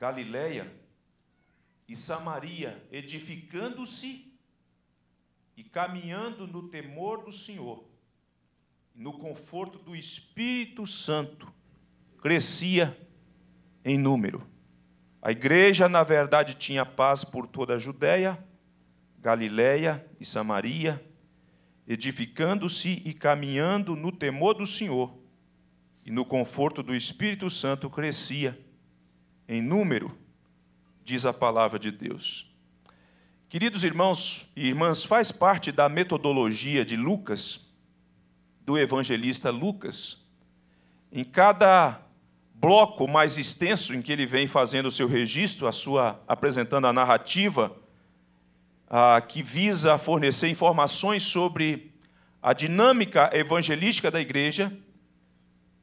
Galiléia e Samaria, edificando-se e caminhando no temor do Senhor, no conforto do Espírito Santo, crescia em número. A igreja, na verdade, tinha paz por toda a Judéia, Galiléia e Samaria, edificando-se e caminhando no temor do Senhor, e no conforto do Espírito Santo crescia em número, diz a palavra de Deus. Queridos irmãos e irmãs, faz parte da metodologia de Lucas, do evangelista Lucas, em cada bloco mais extenso em que ele vem fazendo o seu registro, a sua apresentando a narrativa a, que visa fornecer informações sobre a dinâmica evangelística da igreja,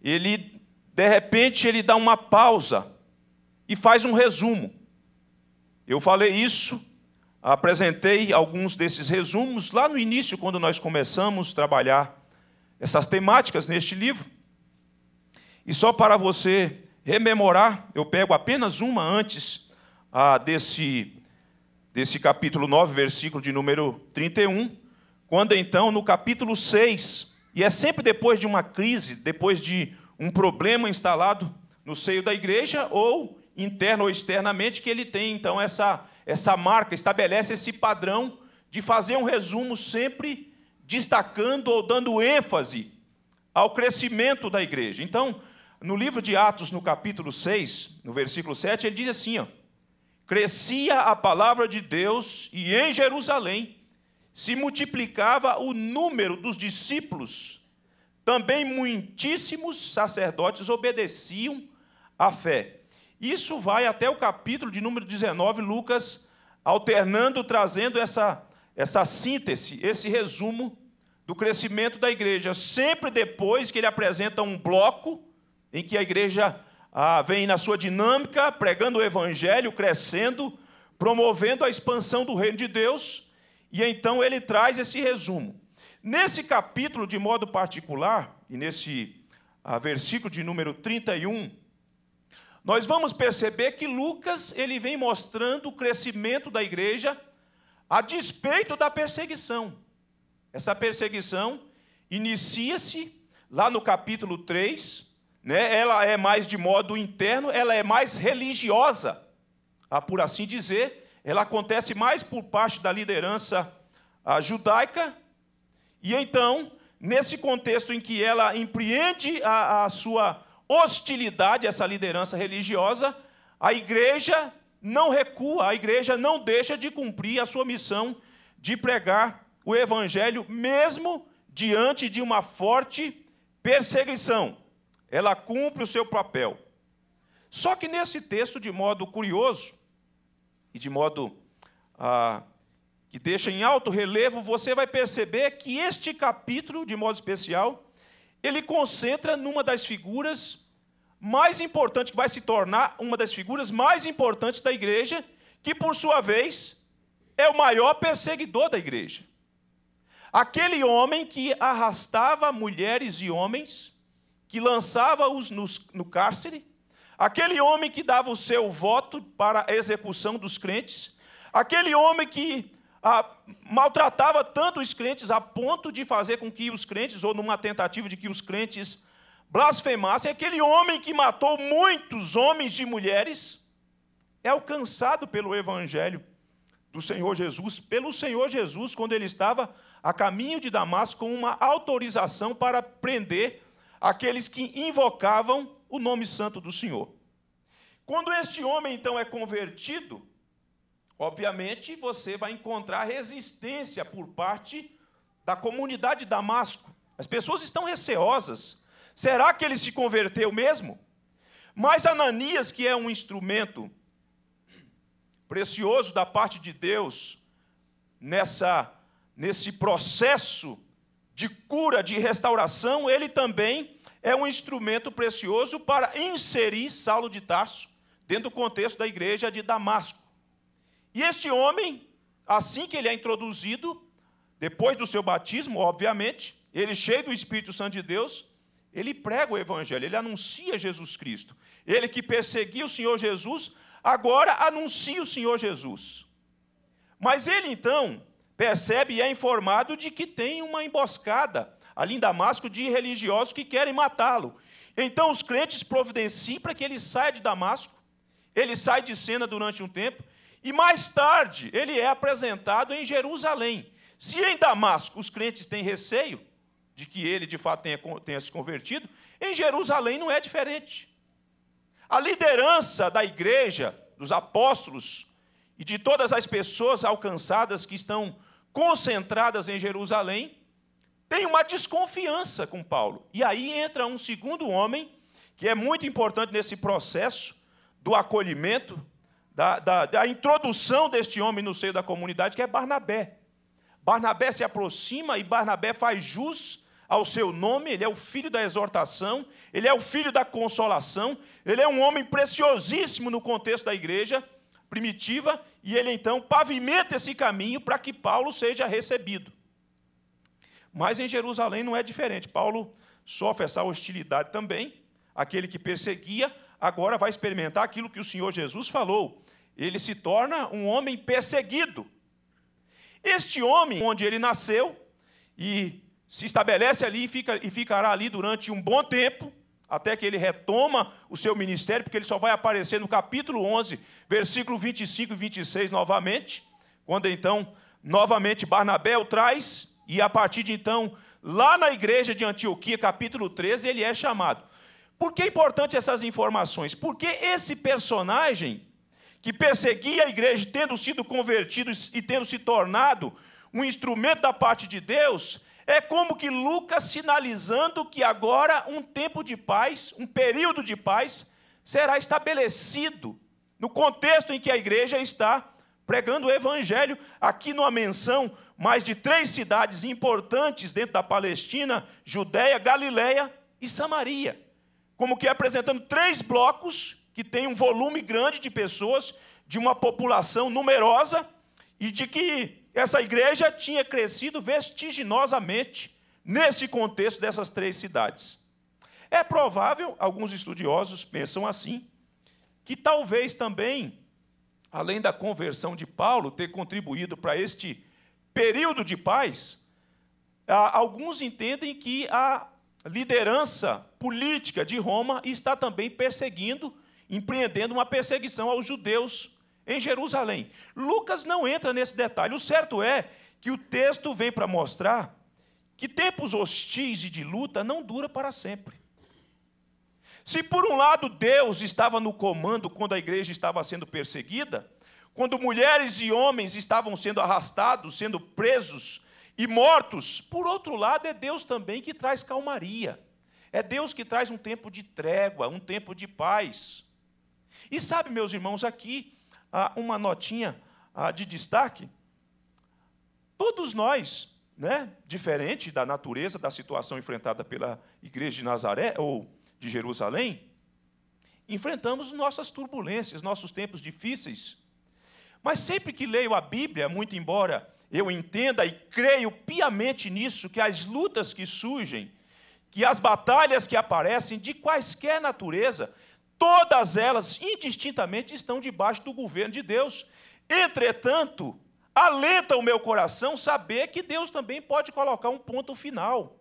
ele de repente ele dá uma pausa e faz um resumo. Eu falei isso, apresentei alguns desses resumos lá no início, quando nós começamos a trabalhar essas temáticas neste livro. E só para você rememorar, eu pego apenas uma antes ah, desse, desse capítulo 9, versículo de número 31, quando então no capítulo 6, e é sempre depois de uma crise, depois de um problema instalado no seio da igreja ou interna ou externamente, que ele tem então essa, essa marca, estabelece esse padrão de fazer um resumo sempre destacando ou dando ênfase ao crescimento da igreja. Então, no livro de Atos, no capítulo 6, no versículo 7, ele diz assim: ó, crescia a palavra de Deus e em Jerusalém se multiplicava o número dos discípulos. Também muitíssimos sacerdotes obedeciam à fé isso vai até o capítulo de número 19, Lucas alternando, trazendo essa, essa síntese, esse resumo do crescimento da igreja. Sempre depois que ele apresenta um bloco em que a igreja ah, vem na sua dinâmica, pregando o evangelho, crescendo, promovendo a expansão do reino de Deus, e então ele traz esse resumo. Nesse capítulo, de modo particular, e nesse ah, versículo de número 31, nós vamos perceber que Lucas ele vem mostrando o crescimento da igreja a despeito da perseguição. Essa perseguição inicia-se lá no capítulo 3, né? Ela é mais de modo interno, ela é mais religiosa, por assim dizer, ela acontece mais por parte da liderança judaica. E então, nesse contexto em que ela empreende a, a sua hostilidade a essa liderança religiosa, a igreja não recua, a igreja não deixa de cumprir a sua missão de pregar o evangelho, mesmo diante de uma forte perseguição. Ela cumpre o seu papel. Só que nesse texto, de modo curioso e de modo ah, que deixa em alto relevo, você vai perceber que este capítulo, de modo especial, ele concentra numa das figuras mais importantes, que vai se tornar uma das figuras mais importantes da igreja, que por sua vez é o maior perseguidor da igreja. Aquele homem que arrastava mulheres e homens, que lançava-os no cárcere, aquele homem que dava o seu voto para a execução dos crentes, aquele homem que a, maltratava tanto os crentes a ponto de fazer com que os crentes, ou numa tentativa de que os crentes blasfemassem, aquele homem que matou muitos homens e mulheres, é alcançado pelo Evangelho do Senhor Jesus, pelo Senhor Jesus, quando ele estava a caminho de Damasco, com uma autorização para prender aqueles que invocavam o nome santo do Senhor. Quando este homem então é convertido, Obviamente, você vai encontrar resistência por parte da comunidade de Damasco. As pessoas estão receosas. Será que ele se converteu mesmo? Mas Ananias, que é um instrumento precioso da parte de Deus nessa nesse processo de cura, de restauração, ele também é um instrumento precioso para inserir Saulo de Tarso dentro do contexto da igreja de Damasco. E este homem, assim que ele é introduzido, depois do seu batismo, obviamente, ele cheio do Espírito Santo de Deus, ele prega o Evangelho, ele anuncia Jesus Cristo. Ele que perseguia o Senhor Jesus, agora anuncia o Senhor Jesus. Mas ele então percebe e é informado de que tem uma emboscada ali em Damasco de religiosos que querem matá-lo. Então os crentes providenciam para que ele saia de Damasco. Ele sai de cena durante um tempo e mais tarde, ele é apresentado em Jerusalém. Se em Damasco os crentes têm receio de que ele de fato tenha, tenha se convertido, em Jerusalém não é diferente. A liderança da igreja, dos apóstolos e de todas as pessoas alcançadas que estão concentradas em Jerusalém, tem uma desconfiança com Paulo. E aí entra um segundo homem, que é muito importante nesse processo do acolhimento da, da, da introdução deste homem no seio da comunidade, que é Barnabé. Barnabé se aproxima e Barnabé faz jus ao seu nome, ele é o filho da exortação, ele é o filho da consolação, ele é um homem preciosíssimo no contexto da igreja primitiva, e ele então pavimenta esse caminho para que Paulo seja recebido. Mas em Jerusalém não é diferente. Paulo sofre essa hostilidade também. Aquele que perseguia agora vai experimentar aquilo que o Senhor Jesus falou: ele se torna um homem perseguido. Este homem, onde ele nasceu, e se estabelece ali e, fica, e ficará ali durante um bom tempo, até que ele retoma o seu ministério, porque ele só vai aparecer no capítulo 11, versículo 25 e 26 novamente, quando então, novamente, Barnabé o traz, e a partir de então, lá na igreja de Antioquia, capítulo 13, ele é chamado. Por que é importante essas informações? Porque esse personagem, que perseguia a igreja, tendo sido convertido e tendo se tornado um instrumento da parte de Deus, é como que Lucas sinalizando que agora um tempo de paz, um período de paz, será estabelecido no contexto em que a igreja está pregando o evangelho. Aqui numa menção, mais de três cidades importantes dentro da Palestina: Judéia, Galiléia e Samaria. Como que é apresentando três blocos que tem um volume grande de pessoas, de uma população numerosa, e de que essa igreja tinha crescido vestiginosamente nesse contexto dessas três cidades. É provável, alguns estudiosos pensam assim, que talvez também, além da conversão de Paulo ter contribuído para este período de paz, alguns entendem que a liderança política de Roma está também perseguindo empreendendo uma perseguição aos judeus em Jerusalém. Lucas não entra nesse detalhe. O certo é que o texto vem para mostrar que tempos hostis e de luta não dura para sempre. Se por um lado Deus estava no comando quando a igreja estava sendo perseguida, quando mulheres e homens estavam sendo arrastados, sendo presos e mortos, por outro lado é Deus também que traz calmaria. É Deus que traz um tempo de trégua, um tempo de paz. E sabe, meus irmãos, aqui ah, uma notinha ah, de destaque. Todos nós, né, diferente da natureza da situação enfrentada pela igreja de Nazaré ou de Jerusalém, enfrentamos nossas turbulências, nossos tempos difíceis. Mas sempre que leio a Bíblia, muito embora eu entenda e creio piamente nisso, que as lutas que surgem, que as batalhas que aparecem, de quaisquer natureza, Todas elas, indistintamente, estão debaixo do governo de Deus. Entretanto, alenta o meu coração saber que Deus também pode colocar um ponto final.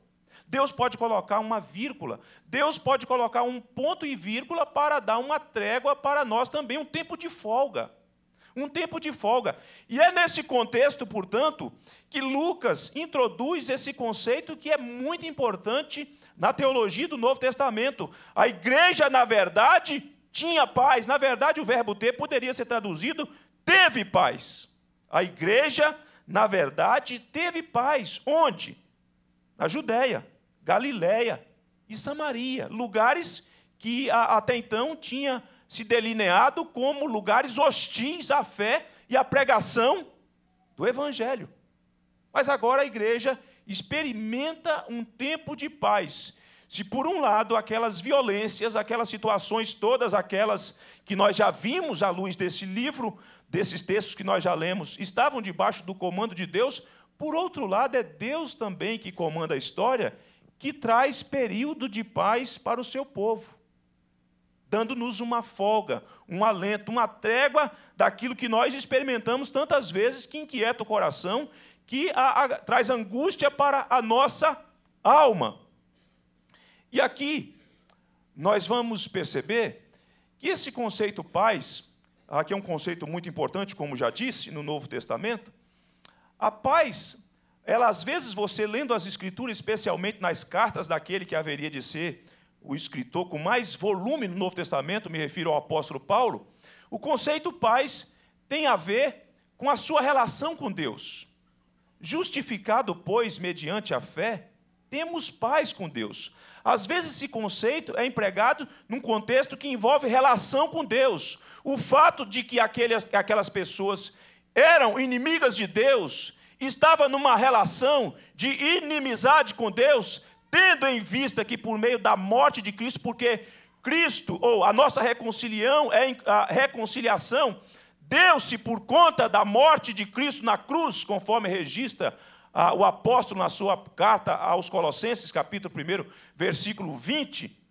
Deus pode colocar uma vírgula. Deus pode colocar um ponto e vírgula para dar uma trégua para nós também, um tempo de folga. Um tempo de folga. E é nesse contexto, portanto, que Lucas introduz esse conceito que é muito importante na teologia do Novo Testamento, a igreja, na verdade, tinha paz. Na verdade, o verbo ter poderia ser traduzido teve paz. A igreja, na verdade, teve paz. Onde? Na Judéia, Galiléia e Samaria, lugares que até então tinha se delineado como lugares hostis à fé e à pregação do evangelho. Mas agora a igreja experimenta um tempo de paz. Se por um lado aquelas violências, aquelas situações todas, aquelas que nós já vimos à luz desse livro, desses textos que nós já lemos, estavam debaixo do comando de Deus, por outro lado é Deus também que comanda a história, que traz período de paz para o seu povo, dando-nos uma folga, um alento, uma trégua daquilo que nós experimentamos tantas vezes que inquieta o coração que a, a, traz angústia para a nossa alma. E aqui nós vamos perceber que esse conceito paz, aqui é um conceito muito importante, como já disse, no Novo Testamento, a paz, ela às vezes você lendo as escrituras, especialmente nas cartas daquele que haveria de ser o escritor com mais volume no Novo Testamento, me refiro ao apóstolo Paulo, o conceito paz tem a ver com a sua relação com Deus. Justificado, pois, mediante a fé, temos paz com Deus. Às vezes esse conceito é empregado num contexto que envolve relação com Deus. O fato de que aqueles, aquelas pessoas eram inimigas de Deus, estava numa relação de inimizade com Deus, tendo em vista que por meio da morte de Cristo, porque Cristo, ou a nossa reconciliação é, a reconciliação deu-se por conta da morte de Cristo na cruz, conforme registra ah, o apóstolo na sua carta aos Colossenses, capítulo 1, versículo 20.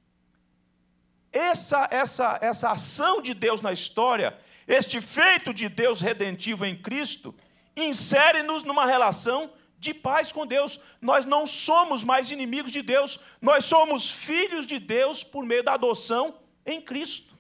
Essa, essa, essa ação de Deus na história, este feito de Deus redentivo em Cristo, insere-nos numa relação de paz com Deus. Nós não somos mais inimigos de Deus, nós somos filhos de Deus por meio da adoção em Cristo.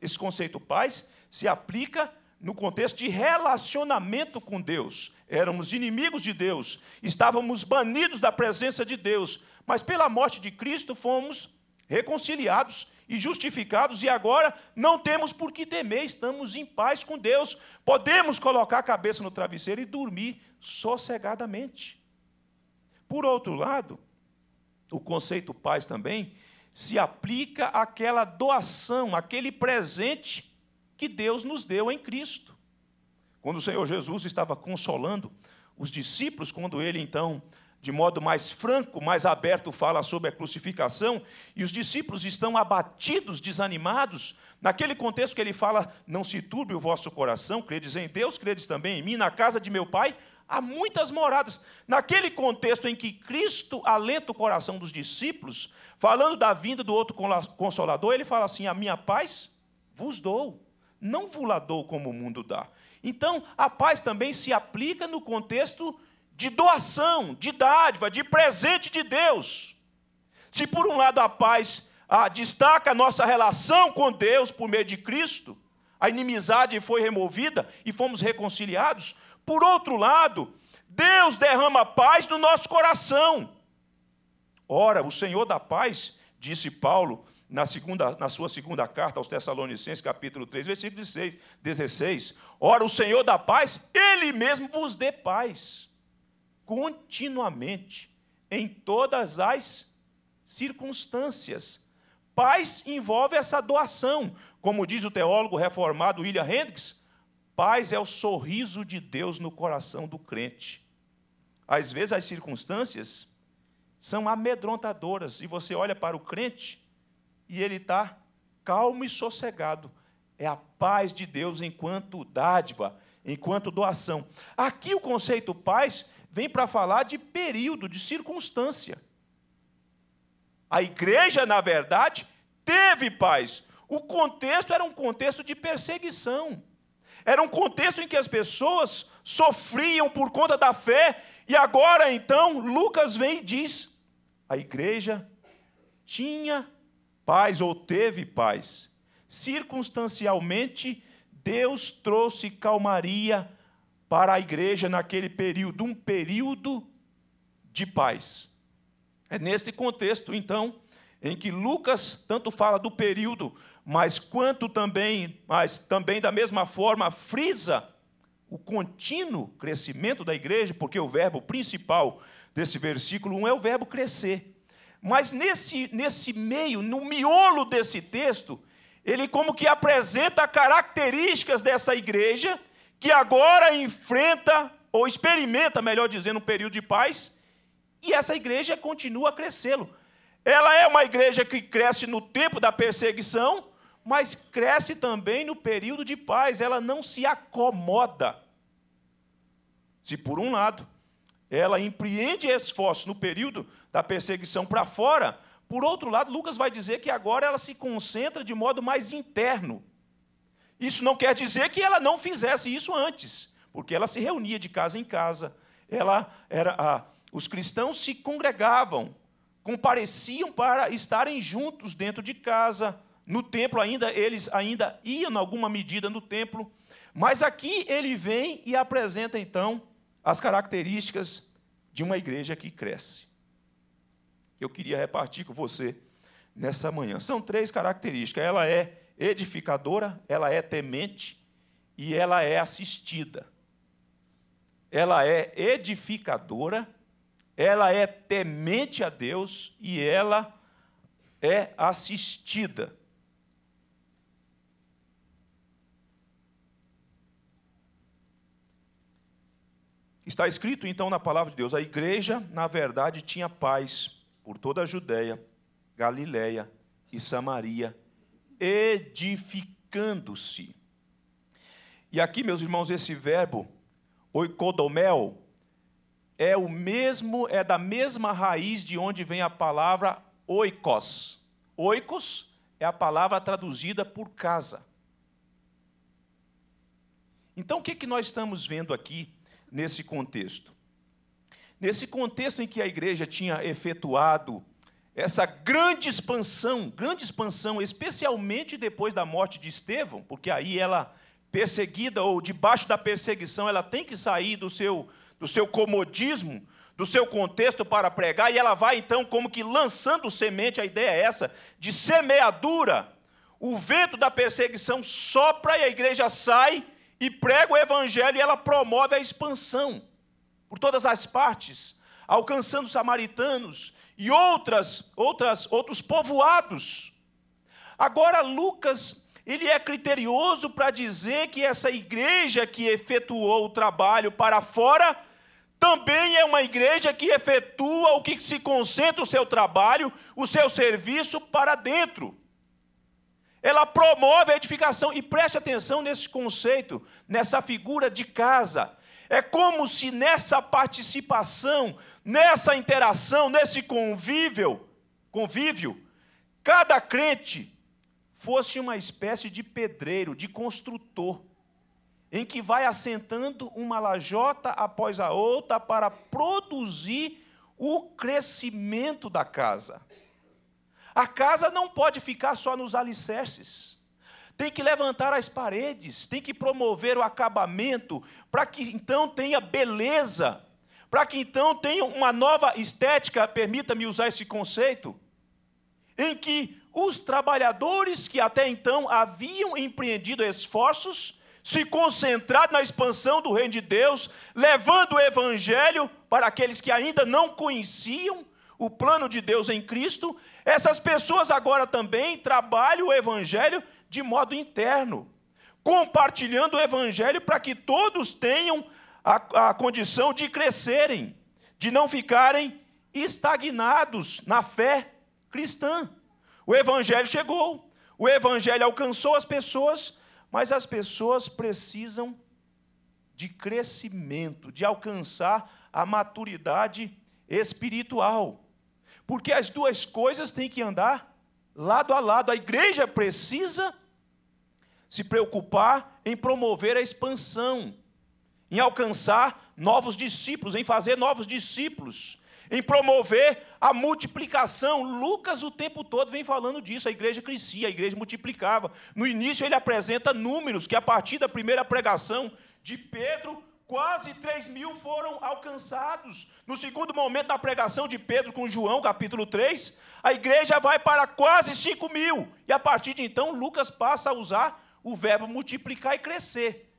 Esse conceito paz se aplica no contexto de relacionamento com Deus. Éramos inimigos de Deus, estávamos banidos da presença de Deus, mas pela morte de Cristo fomos reconciliados e justificados, e agora não temos por que temer, estamos em paz com Deus, podemos colocar a cabeça no travesseiro e dormir sossegadamente. Por outro lado, o conceito paz também se aplica àquela doação, aquele presente que Deus nos deu em Cristo. Quando o Senhor Jesus estava consolando os discípulos, quando ele então, de modo mais franco, mais aberto, fala sobre a crucificação, e os discípulos estão abatidos, desanimados, naquele contexto que ele fala: Não se turbe o vosso coração, credes em Deus, credes também em mim, na casa de meu pai há muitas moradas. Naquele contexto em que Cristo alenta o coração dos discípulos, falando da vinda do outro consolador, ele fala assim: A minha paz vos dou não vulador como o mundo dá. Então, a paz também se aplica no contexto de doação, de dádiva, de presente de Deus. Se por um lado a paz ah, destaca a nossa relação com Deus por meio de Cristo, a inimizade foi removida e fomos reconciliados, por outro lado, Deus derrama paz no nosso coração. Ora, o Senhor da paz, disse Paulo na, segunda, na sua segunda carta aos Tessalonicenses, capítulo 3, versículo 16, 16: Ora, o Senhor da paz, Ele mesmo vos dê paz, continuamente, em todas as circunstâncias. Paz envolve essa doação. Como diz o teólogo reformado William Hendricks, paz é o sorriso de Deus no coração do crente. Às vezes as circunstâncias são amedrontadoras, e você olha para o crente e ele está calmo e sossegado. É a paz de Deus enquanto dádiva, enquanto doação. Aqui o conceito paz vem para falar de período, de circunstância. A igreja, na verdade, teve paz. O contexto era um contexto de perseguição. Era um contexto em que as pessoas sofriam por conta da fé, e agora então Lucas vem e diz: a igreja tinha paz ou teve paz. Circunstancialmente, Deus trouxe calmaria para a igreja naquele período, um período de paz. É neste contexto, então, em que Lucas tanto fala do período, mas quanto também, mas também da mesma forma frisa o contínuo crescimento da igreja, porque o verbo principal desse versículo 1 é o verbo crescer. Mas nesse, nesse meio, no miolo desse texto, ele como que apresenta características dessa igreja que agora enfrenta, ou experimenta, melhor dizendo, um período de paz, e essa igreja continua a crescê-lo. Ela é uma igreja que cresce no tempo da perseguição, mas cresce também no período de paz, ela não se acomoda. Se por um lado ela empreende esforço no período da perseguição para fora, por outro lado, Lucas vai dizer que agora ela se concentra de modo mais interno. Isso não quer dizer que ela não fizesse isso antes, porque ela se reunia de casa em casa. Ela era ah, os cristãos se congregavam, compareciam para estarem juntos dentro de casa, no templo ainda eles ainda iam em alguma medida no templo, mas aqui ele vem e apresenta então as características de uma igreja que cresce que eu queria repartir com você nessa manhã. São três características. Ela é edificadora, ela é temente e ela é assistida. Ela é edificadora, ela é temente a Deus e ela é assistida. Está escrito então na palavra de Deus: a igreja, na verdade, tinha paz por toda a Judéia, Galiléia e Samaria, edificando-se. E aqui, meus irmãos, esse verbo oikodomel é o mesmo, é da mesma raiz de onde vem a palavra oikos. Oikos é a palavra traduzida por casa. Então, o que, é que nós estamos vendo aqui nesse contexto? Nesse contexto em que a igreja tinha efetuado essa grande expansão, grande expansão, especialmente depois da morte de Estevão, porque aí ela perseguida ou debaixo da perseguição, ela tem que sair do seu do seu comodismo, do seu contexto para pregar, e ela vai então como que lançando semente, a ideia é essa, de semeadura. O vento da perseguição sopra e a igreja sai e prega o evangelho e ela promove a expansão por todas as partes, alcançando os samaritanos e outras, outras, outros povoados. Agora Lucas, ele é criterioso para dizer que essa igreja que efetuou o trabalho para fora também é uma igreja que efetua o que se concentra o seu trabalho, o seu serviço para dentro. Ela promove a edificação e preste atenção nesse conceito, nessa figura de casa é como se nessa participação, nessa interação, nesse convívio, convívio, cada crente fosse uma espécie de pedreiro, de construtor, em que vai assentando uma lajota após a outra para produzir o crescimento da casa. A casa não pode ficar só nos alicerces tem que levantar as paredes, tem que promover o acabamento, para que então tenha beleza, para que então tenha uma nova estética, permita-me usar esse conceito, em que os trabalhadores que até então haviam empreendido esforços, se concentrado na expansão do reino de Deus, levando o evangelho para aqueles que ainda não conheciam o plano de Deus em Cristo. Essas pessoas agora também trabalham o evangelho de modo interno, compartilhando o evangelho para que todos tenham a, a condição de crescerem, de não ficarem estagnados na fé cristã. O evangelho chegou, o evangelho alcançou as pessoas, mas as pessoas precisam de crescimento, de alcançar a maturidade espiritual. Porque as duas coisas têm que andar lado a lado. A igreja precisa se preocupar em promover a expansão, em alcançar novos discípulos, em fazer novos discípulos, em promover a multiplicação. Lucas o tempo todo vem falando disso. A igreja crescia, a igreja multiplicava. No início ele apresenta números que a partir da primeira pregação de Pedro quase 3 mil foram alcançados. No segundo momento da pregação de Pedro com João, capítulo 3, a igreja vai para quase 5 mil. E a partir de então, Lucas passa a usar o verbo multiplicar e crescer.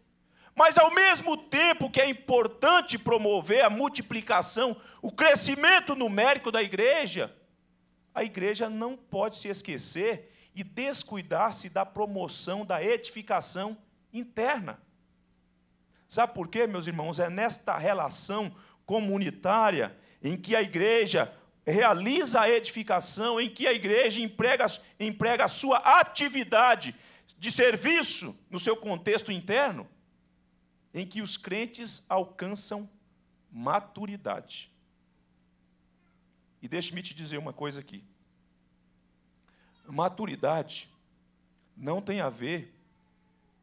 Mas ao mesmo tempo que é importante promover a multiplicação, o crescimento numérico da igreja, a igreja não pode se esquecer e descuidar-se da promoção da edificação interna. Sabe por quê, meus irmãos? É nesta relação comunitária em que a igreja realiza a edificação, em que a igreja emprega, emprega a sua atividade de serviço no seu contexto interno, em que os crentes alcançam maturidade. E deixe-me te dizer uma coisa aqui. Maturidade não tem a ver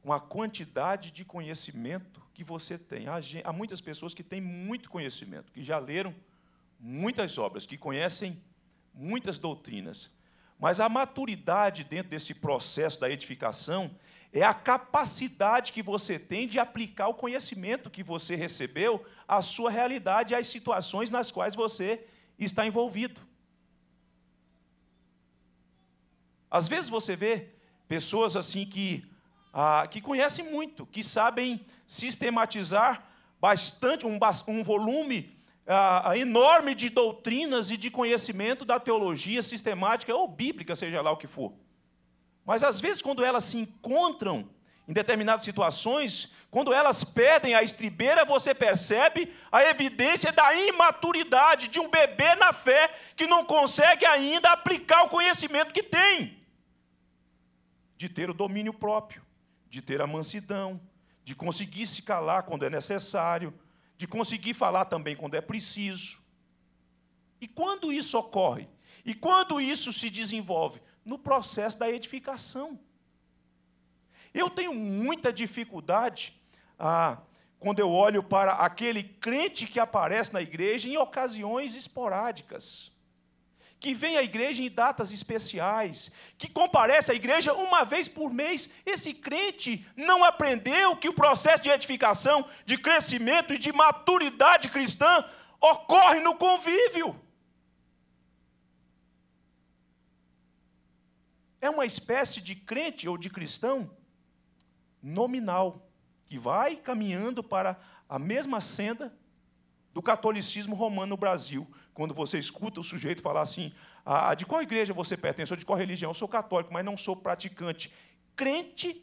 com a quantidade de conhecimento que você tem. Há, muitas pessoas que têm muito conhecimento, que já leram muitas obras, que conhecem muitas doutrinas, mas a maturidade dentro desse processo da edificação é a capacidade que você tem de aplicar o conhecimento que você recebeu à sua realidade e às situações nas quais você está envolvido. Às vezes você vê pessoas assim que, ah, que conhecem muito, que sabem sistematizar bastante um, um volume ah, enorme de doutrinas e de conhecimento da teologia sistemática ou bíblica, seja lá o que for. Mas às vezes, quando elas se encontram em determinadas situações, quando elas perdem a estribeira, você percebe a evidência da imaturidade de um bebê na fé que não consegue ainda aplicar o conhecimento que tem, de ter o domínio próprio, de ter a mansidão, de conseguir se calar quando é necessário de conseguir falar também quando é preciso. E quando isso ocorre? E quando isso se desenvolve? No processo da edificação. Eu tenho muita dificuldade ah, quando eu olho para aquele crente que aparece na igreja em ocasiões esporádicas que vem à igreja em datas especiais, que comparece à igreja uma vez por mês. Esse crente não aprendeu que o processo de edificação, de crescimento e de maturidade cristã ocorre no convívio. É uma espécie de crente ou de cristão nominal, que vai caminhando para a mesma senda do catolicismo romano no Brasil quando você escuta o sujeito falar assim: ah, de qual igreja você pertence, ou de qual religião? Eu sou católico, mas não sou praticante. Crente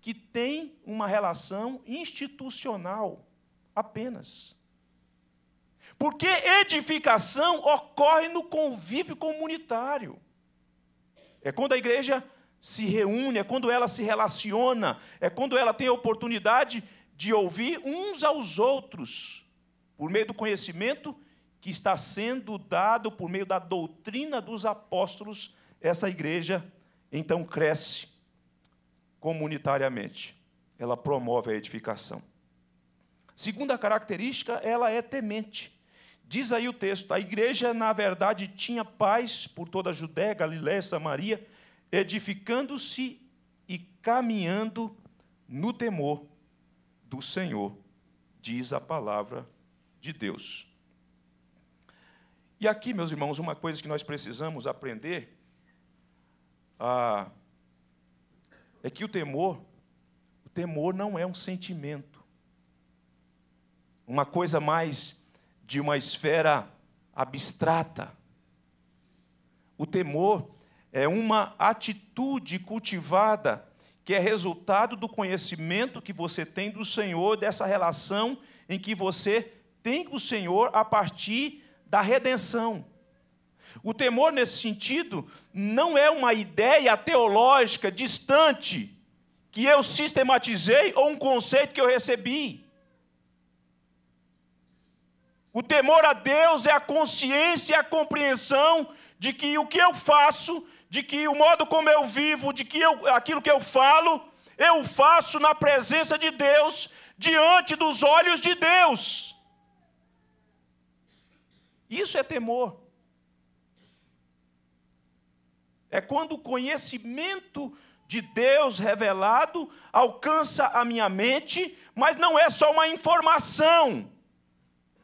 que tem uma relação institucional apenas. Porque edificação ocorre no convívio comunitário. É quando a igreja se reúne, é quando ela se relaciona, é quando ela tem a oportunidade de ouvir uns aos outros, por meio do conhecimento que está sendo dado por meio da doutrina dos apóstolos, essa igreja então cresce comunitariamente. Ela promove a edificação. Segunda característica, ela é temente. Diz aí o texto: a igreja, na verdade, tinha paz por toda a Judéia, Galiléia e Samaria, edificando-se e caminhando no temor do Senhor, diz a palavra de Deus. E aqui, meus irmãos, uma coisa que nós precisamos aprender ah, é que o temor, o temor não é um sentimento. Uma coisa mais de uma esfera abstrata. O temor é uma atitude cultivada que é resultado do conhecimento que você tem do Senhor, dessa relação em que você tem com o Senhor a partir da redenção. O temor, nesse sentido, não é uma ideia teológica distante que eu sistematizei ou um conceito que eu recebi. O temor a Deus é a consciência e a compreensão de que o que eu faço, de que o modo como eu vivo, de que eu, aquilo que eu falo, eu faço na presença de Deus, diante dos olhos de Deus. Isso é temor. É quando o conhecimento de Deus revelado alcança a minha mente, mas não é só uma informação,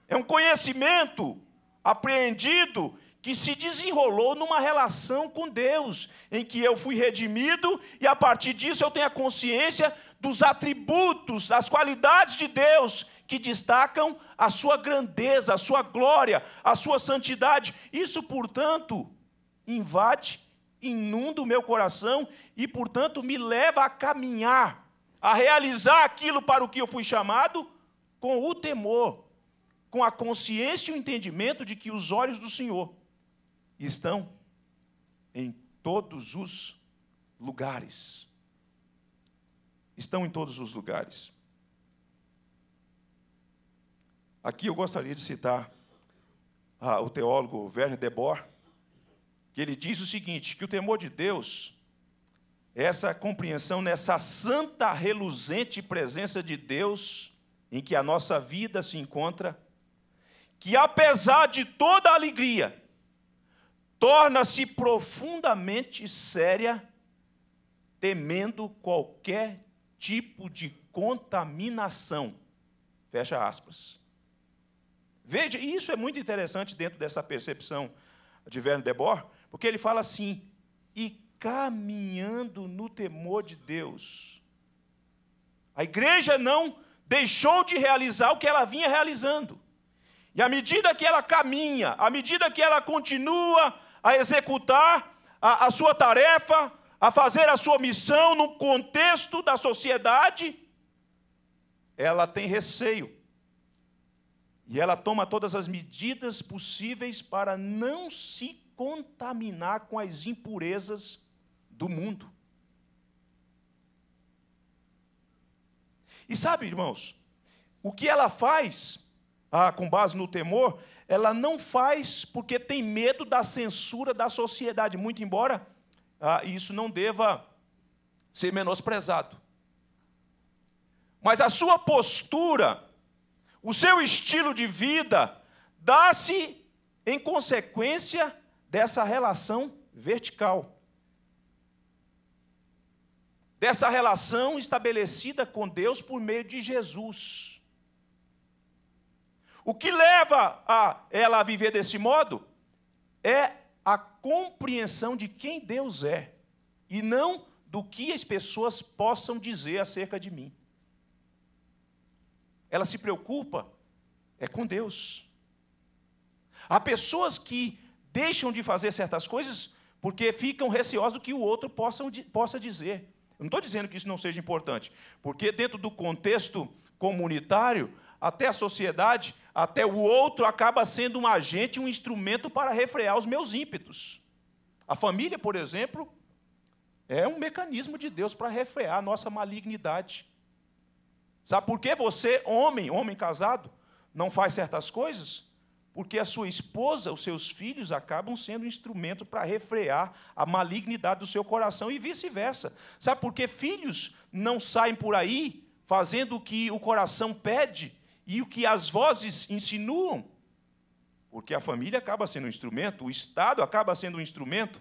é um conhecimento apreendido que se desenrolou numa relação com Deus, em que eu fui redimido e a partir disso eu tenho a consciência dos atributos, das qualidades de Deus que destacam a sua grandeza, a sua glória, a sua santidade. Isso, portanto, invade, inunda o meu coração e, portanto, me leva a caminhar, a realizar aquilo para o que eu fui chamado com o temor, com a consciência e o entendimento de que os olhos do Senhor estão em todos os lugares. Estão em todos os lugares. Aqui eu gostaria de citar ah, o teólogo Werner Debor, que ele diz o seguinte, que o temor de Deus é essa compreensão nessa né, santa, reluzente presença de Deus em que a nossa vida se encontra, que apesar de toda a alegria, torna-se profundamente séria, temendo qualquer tipo de contaminação. Fecha aspas. Veja, e isso é muito interessante dentro dessa percepção de Werner Debor, porque ele fala assim: e caminhando no temor de Deus. A igreja não deixou de realizar o que ela vinha realizando. E à medida que ela caminha, à medida que ela continua a executar a, a sua tarefa, a fazer a sua missão no contexto da sociedade, ela tem receio e ela toma todas as medidas possíveis para não se contaminar com as impurezas do mundo. E sabe, irmãos, o que ela faz, ah, com base no temor, ela não faz porque tem medo da censura da sociedade, muito embora ah, isso não deva ser menosprezado. Mas a sua postura o seu estilo de vida dá-se em consequência dessa relação vertical. Dessa relação estabelecida com Deus por meio de Jesus. O que leva a ela a viver desse modo é a compreensão de quem Deus é e não do que as pessoas possam dizer acerca de mim ela se preocupa é com Deus. Há pessoas que deixam de fazer certas coisas porque ficam receosas do que o outro possa, possa dizer. Eu não estou dizendo que isso não seja importante, porque dentro do contexto comunitário, até a sociedade, até o outro acaba sendo um agente, um instrumento para refrear os meus ímpetos. A família, por exemplo, é um mecanismo de Deus para refrear a nossa malignidade. Sabe por que você, homem, homem casado, não faz certas coisas? Porque a sua esposa, os seus filhos acabam sendo um instrumento para refrear a malignidade do seu coração e vice-versa. Sabe por que filhos não saem por aí fazendo o que o coração pede e o que as vozes insinuam? Porque a família acaba sendo um instrumento, o Estado acaba sendo um instrumento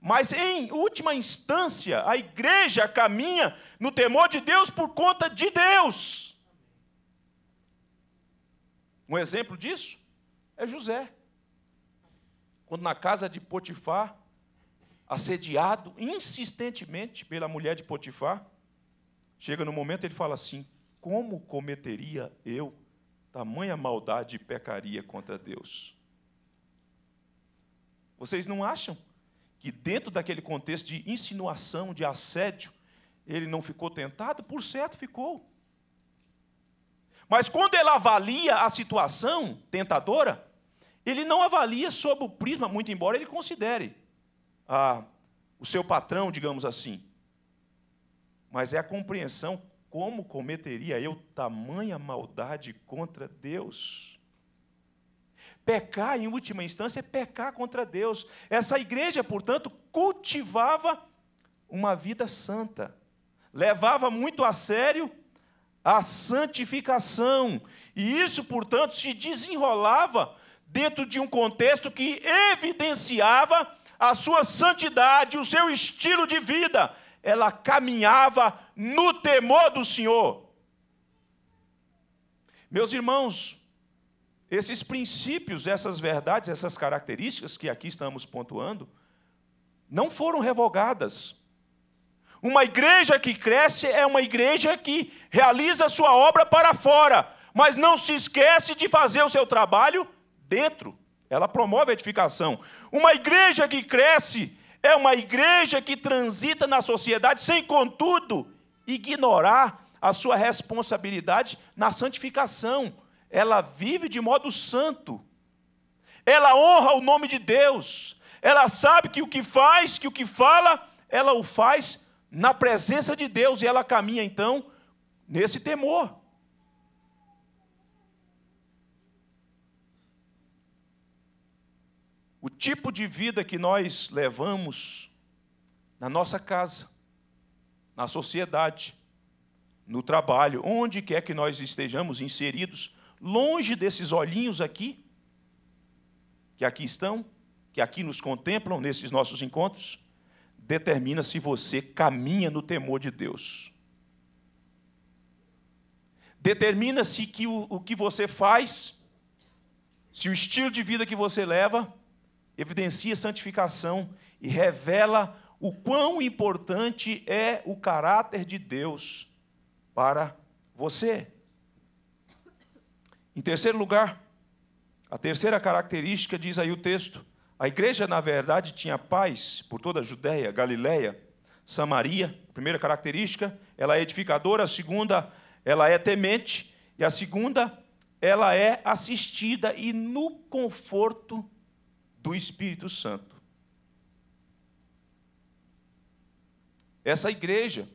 mas em última instância, a igreja caminha no temor de Deus por conta de Deus. Um exemplo disso é José. Quando na casa de Potifar, assediado insistentemente pela mulher de Potifar, chega no momento ele fala assim: Como cometeria eu tamanha maldade e pecaria contra Deus? Vocês não acham? E dentro daquele contexto de insinuação, de assédio, ele não ficou tentado? Por certo, ficou. Mas quando ele avalia a situação tentadora, ele não avalia sob o prisma, muito embora ele considere a, o seu patrão, digamos assim. Mas é a compreensão como cometeria eu tamanha maldade contra Deus. Pecar, em última instância, é pecar contra Deus. Essa igreja, portanto, cultivava uma vida santa, levava muito a sério a santificação, e isso, portanto, se desenrolava dentro de um contexto que evidenciava a sua santidade, o seu estilo de vida. Ela caminhava no temor do Senhor. Meus irmãos, esses princípios, essas verdades, essas características que aqui estamos pontuando, não foram revogadas. Uma igreja que cresce é uma igreja que realiza sua obra para fora, mas não se esquece de fazer o seu trabalho dentro. Ela promove a edificação. Uma igreja que cresce é uma igreja que transita na sociedade sem, contudo, ignorar a sua responsabilidade na santificação ela vive de modo santo, ela honra o nome de Deus, ela sabe que o que faz, que o que fala, ela o faz na presença de Deus e ela caminha então nesse temor. O tipo de vida que nós levamos na nossa casa, na sociedade, no trabalho, onde quer que nós estejamos inseridos, longe desses olhinhos aqui, que aqui estão, que aqui nos contemplam nesses nossos encontros, determina se você caminha no temor de Deus. Determina se que o, o que você faz, se o estilo de vida que você leva, evidencia santificação e revela o quão importante é o caráter de Deus para você. Em terceiro lugar, a terceira característica diz aí o texto: a igreja, na verdade, tinha paz por toda a Judéia, Galiléia, Samaria, primeira característica, ela é edificadora, a segunda, ela é temente, e a segunda, ela é assistida e no conforto do Espírito Santo. Essa igreja,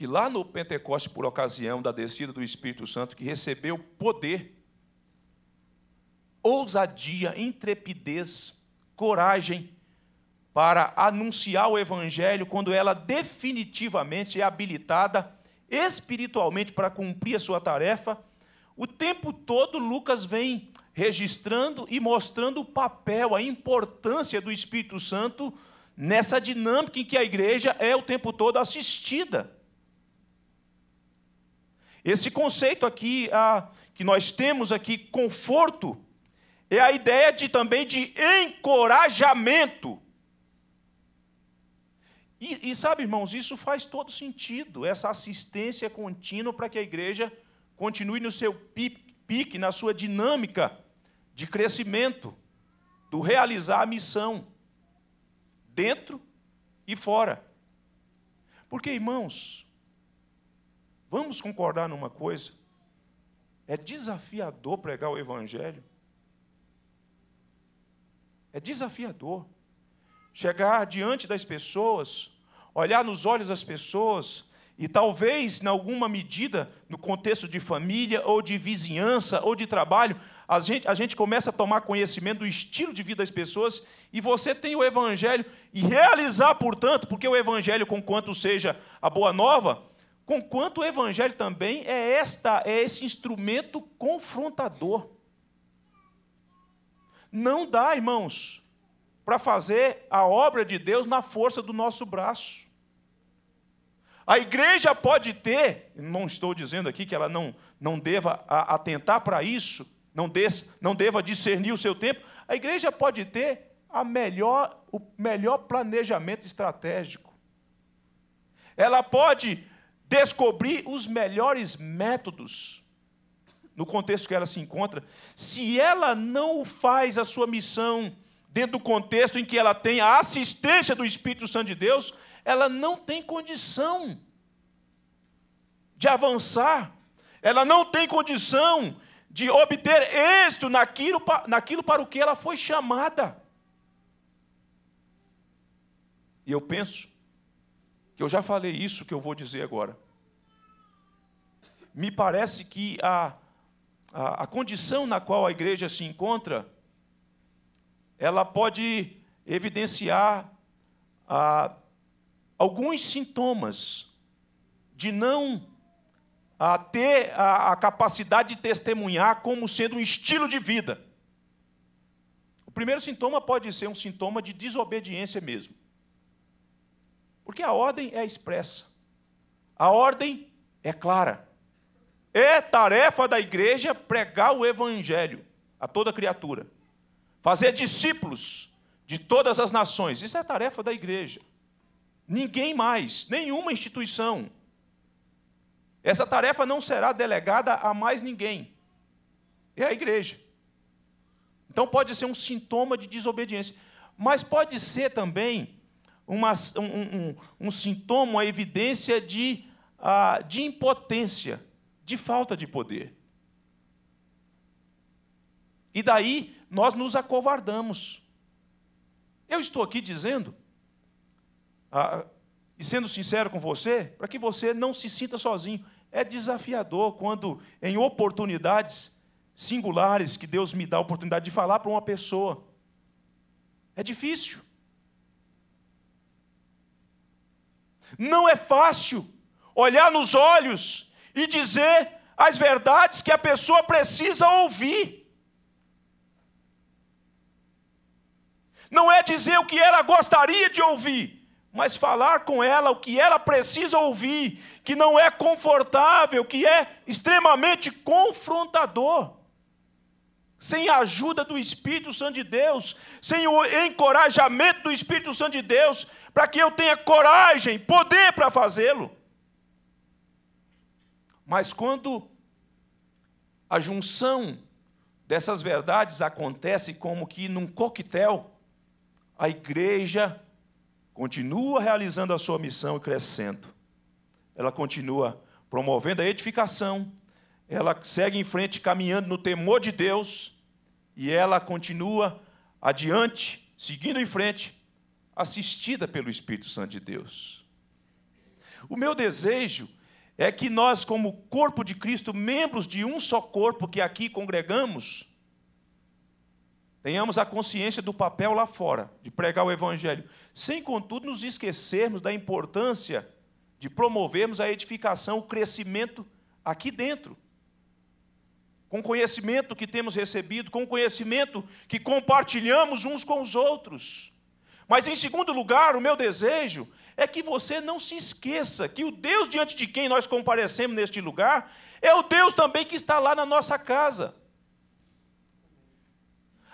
que lá no Pentecostes, por ocasião da descida do Espírito Santo, que recebeu poder, ousadia, intrepidez, coragem para anunciar o Evangelho quando ela definitivamente é habilitada espiritualmente para cumprir a sua tarefa, o tempo todo Lucas vem registrando e mostrando o papel, a importância do Espírito Santo nessa dinâmica em que a igreja é o tempo todo assistida. Esse conceito aqui, a, que nós temos aqui, conforto, é a ideia de também de encorajamento. E, e sabe, irmãos, isso faz todo sentido, essa assistência contínua para que a igreja continue no seu pique, na sua dinâmica de crescimento, do realizar a missão, dentro e fora. Porque, irmãos, Vamos concordar numa coisa? É desafiador pregar o Evangelho. É desafiador. Chegar diante das pessoas, olhar nos olhos das pessoas e talvez, em alguma medida, no contexto de família ou de vizinhança ou de trabalho, a gente, a gente começa a tomar conhecimento do estilo de vida das pessoas e você tem o Evangelho e realizar, portanto, porque o Evangelho, conquanto seja a boa nova, Conquanto o evangelho também é esta, é esse instrumento confrontador. Não dá, irmãos, para fazer a obra de Deus na força do nosso braço. A igreja pode ter, não estou dizendo aqui que ela não, não deva atentar para isso, não, des, não deva discernir o seu tempo, a igreja pode ter a melhor, o melhor planejamento estratégico. Ela pode descobrir os melhores métodos no contexto que ela se encontra, se ela não faz a sua missão dentro do contexto em que ela tem a assistência do Espírito Santo de Deus, ela não tem condição de avançar, ela não tem condição de obter êxito naquilo, naquilo para o que ela foi chamada. E eu penso eu já falei isso que eu vou dizer agora. Me parece que a, a, a condição na qual a igreja se encontra, ela pode evidenciar ah, alguns sintomas de não a ah, ter a, a, capacidade de testemunhar como sendo um estilo de vida. O primeiro sintoma pode ser um sintoma de desobediência mesmo. Porque a ordem é expressa. A ordem é clara. É tarefa da igreja pregar o evangelho a toda criatura. Fazer discípulos de todas as nações. Isso é tarefa da igreja. Ninguém mais, nenhuma instituição. Essa tarefa não será delegada a mais ninguém. É a igreja. Então pode ser um sintoma de desobediência, mas pode ser também uma, um, um, um, sintoma, uma evidência de, uh, de impotência, de falta de poder. E daí nós nos acovardamos. Eu estou aqui dizendo, ah, e sendo sincero com você, para que você não se sinta sozinho. É desafiador quando, em oportunidades singulares que Deus me dá a oportunidade de falar para uma pessoa, é difícil. Não é fácil olhar nos olhos e dizer as verdades que a pessoa precisa ouvir. Não é dizer o que ela gostaria de ouvir, mas falar com ela o que ela precisa ouvir, que não é confortável, que é extremamente confrontador. Sem a ajuda do Espírito Santo de Deus, sem o encorajamento do Espírito Santo de Deus, para que eu tenha coragem, poder para fazê-lo. Mas quando a junção dessas verdades acontece como que num coquetel, a igreja continua realizando a sua missão e crescendo. Ela continua promovendo a edificação, ela segue em frente caminhando no temor de Deus e ela continua adiante, seguindo em frente, assistida pelo Espírito Santo de Deus. O meu desejo é que nós, como corpo de Cristo, membros de um só corpo que aqui congregamos, tenhamos a consciência do papel lá fora, de pregar o Evangelho, sem, contudo, nos esquecermos da importância de promovermos a edificação, o crescimento aqui dentro. Com o conhecimento que temos recebido, com o conhecimento que compartilhamos uns com os outros. Mas em segundo lugar, o meu desejo é que você não se esqueça que o Deus diante de quem nós comparecemos neste lugar é o Deus também que está lá na nossa casa.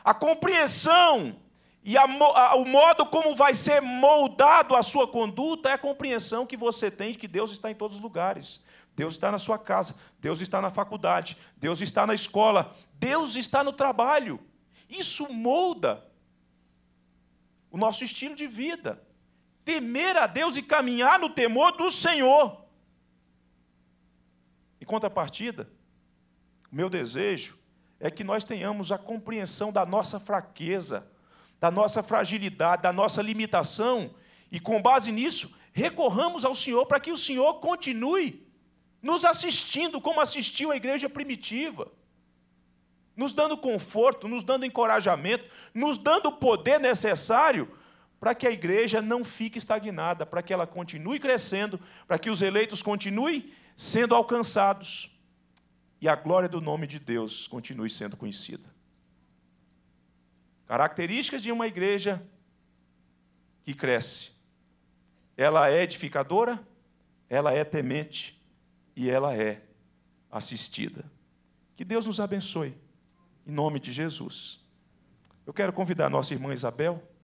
A compreensão e a, a, o modo como vai ser moldado a sua conduta é a compreensão que você tem de que Deus está em todos os lugares. Deus está na sua casa, Deus está na faculdade, Deus está na escola, Deus está no trabalho. Isso molda o nosso estilo de vida. Temer a Deus e caminhar no temor do Senhor. Em contrapartida, meu desejo é que nós tenhamos a compreensão da nossa fraqueza, da nossa fragilidade, da nossa limitação, e com base nisso, recorramos ao Senhor para que o Senhor continue nos assistindo como assistiu a igreja primitiva nos dando conforto, nos dando encorajamento, nos dando o poder necessário para que a igreja não fique estagnada, para que ela continue crescendo, para que os eleitos continuem sendo alcançados e a glória do nome de Deus continue sendo conhecida. Características de uma igreja que cresce. Ela é edificadora, ela é temente e ela é assistida. Que Deus nos abençoe. Em nome de Jesus. Eu quero convidar a nossa irmã Isabel.